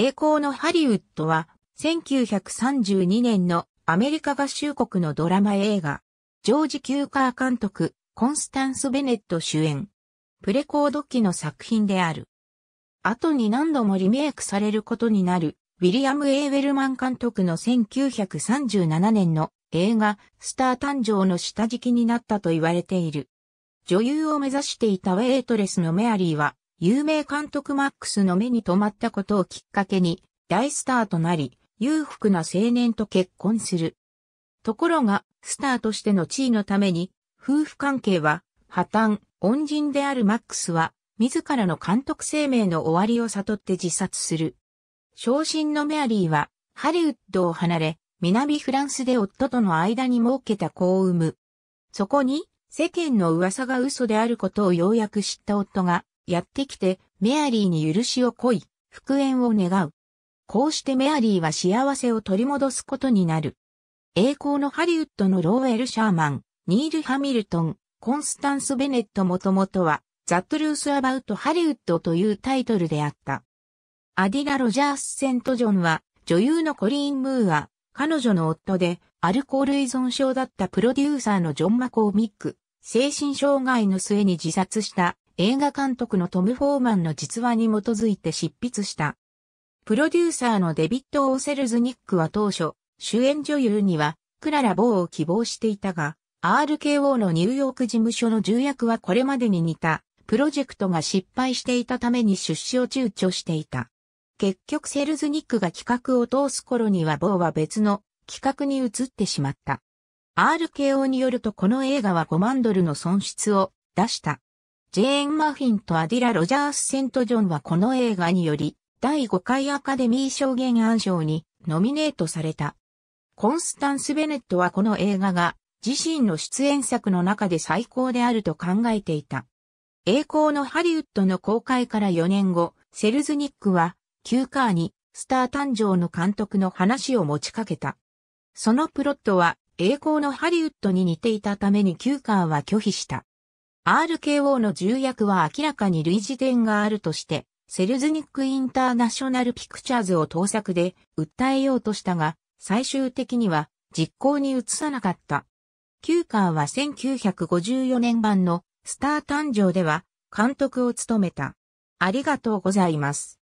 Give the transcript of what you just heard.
栄光のハリウッドは、1932年のアメリカ合衆国のドラマ映画、ジョージ・キューカー監督、コンスタンス・ベネット主演、プレコード期の作品である。後に何度もリメイクされることになる、ウィリアム・エーウェルマン監督の1937年の映画、スター誕生の下敷きになったと言われている。女優を目指していたウェイトレスのメアリーは、有名監督マックスの目に留まったことをきっかけに、大スターとなり、裕福な青年と結婚する。ところが、スターとしての地位のために、夫婦関係は破綻、恩人であるマックスは、自らの監督生命の終わりを悟って自殺する。昇進のメアリーは、ハリウッドを離れ、南フランスで夫との間に設けた子を産む。そこに、世間の噂が嘘であることをようやく知った夫が、やってきて、メアリーに許しをこい、復縁を願う。こうしてメアリーは幸せを取り戻すことになる。栄光のハリウッドのローエル・シャーマン、ニール・ハミルトン、コンスタンス・ベネットもともとは、ザ・トゥルース・アバウト・ハリウッドというタイトルであった。アディラ・ロジャース・セント・ジョンは、女優のコリーン・ムーア、彼女の夫で、アルコール依存症だったプロデューサーのジョン・マコー・ミック、精神障害の末に自殺した映画監督のトム・フォーマンの実話に基づいて執筆した。プロデューサーのデビッド・オーセルズニックは当初、主演女優にはクララ・ボーを希望していたが、RKO のニューヨーク事務所の重役はこれまでに似たプロジェクトが失敗していたために出資を躊躇していた。結局セルズニックが企画を通す頃にはボーは別の企画に移ってしまった。RKO によるとこの映画は5万ドルの損失を出した。ジェーン・マフィンとアディラ・ロジャース・セント・ジョンはこの映画により、第5回アカデミー賞原案賞にノミネートされた。コンスタンス・ベネットはこの映画が自身の出演作の中で最高であると考えていた。栄光のハリウッドの公開から4年後、セルズニックは、キューカーに、スター誕生の監督の話を持ちかけた。そのプロットは、栄光のハリウッドに似ていたためにキューカーは拒否した。RKO の重役は明らかに類似点があるとして、セルズニックインターナショナルピクチャーズを盗作で訴えようとしたが、最終的には実行に移さなかった。キューカーは1954年版のスター誕生では監督を務めた。ありがとうございます。